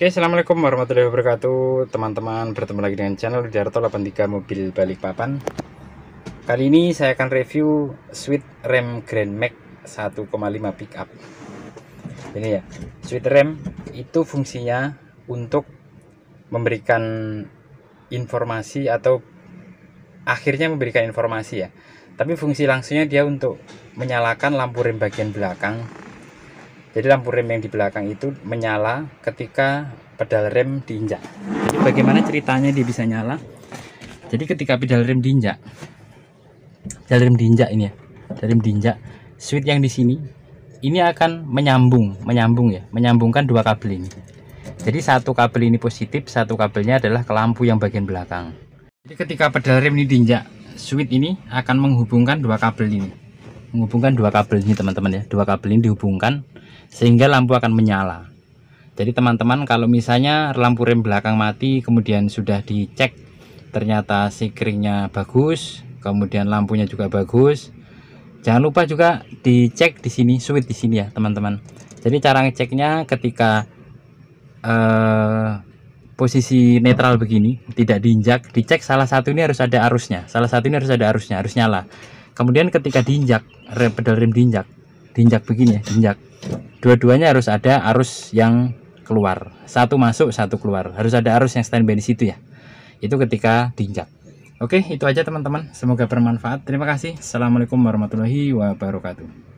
Oke, Assalamualaikum warahmatullahi wabarakatuh Teman-teman, bertemu lagi dengan channel Darto 83 Mobil Balikpapan Kali ini saya akan review Sweet Rem Grand Max 1,5 pickup Ini ya, Sweet Rem itu fungsinya untuk memberikan informasi atau akhirnya memberikan informasi ya Tapi fungsi langsungnya dia untuk menyalakan lampu rem bagian belakang jadi lampu rem yang di belakang itu menyala ketika pedal rem diinjak. Jadi bagaimana ceritanya dia bisa nyala? Jadi ketika pedal rem diinjak, pedal rem diinjak ini ya, pedal rem diinjak, switch yang di sini ini akan menyambung, menyambung ya, menyambungkan dua kabel ini. Jadi satu kabel ini positif, satu kabelnya adalah ke lampu yang bagian belakang. Jadi ketika pedal rem ini diinjak, switch ini akan menghubungkan dua kabel ini, menghubungkan dua kabel ini teman-teman ya, dua kabel ini dihubungkan sehingga lampu akan menyala jadi teman-teman kalau misalnya lampu rem belakang mati kemudian sudah dicek ternyata sikringnya bagus kemudian lampunya juga bagus jangan lupa juga dicek di sini switch di sini ya teman-teman jadi cara ngeceknya ketika eh, posisi netral begini tidak diinjak dicek salah satu ini harus ada arusnya salah satu ini harus ada arusnya harus nyala kemudian ketika diinjak rem pedal rem diinjak diinjak begini ya diinjak dua-duanya harus ada arus yang keluar satu masuk satu keluar harus ada arus yang standby di situ ya itu ketika diinjak oke itu aja teman-teman semoga bermanfaat terima kasih assalamualaikum warahmatullahi wabarakatuh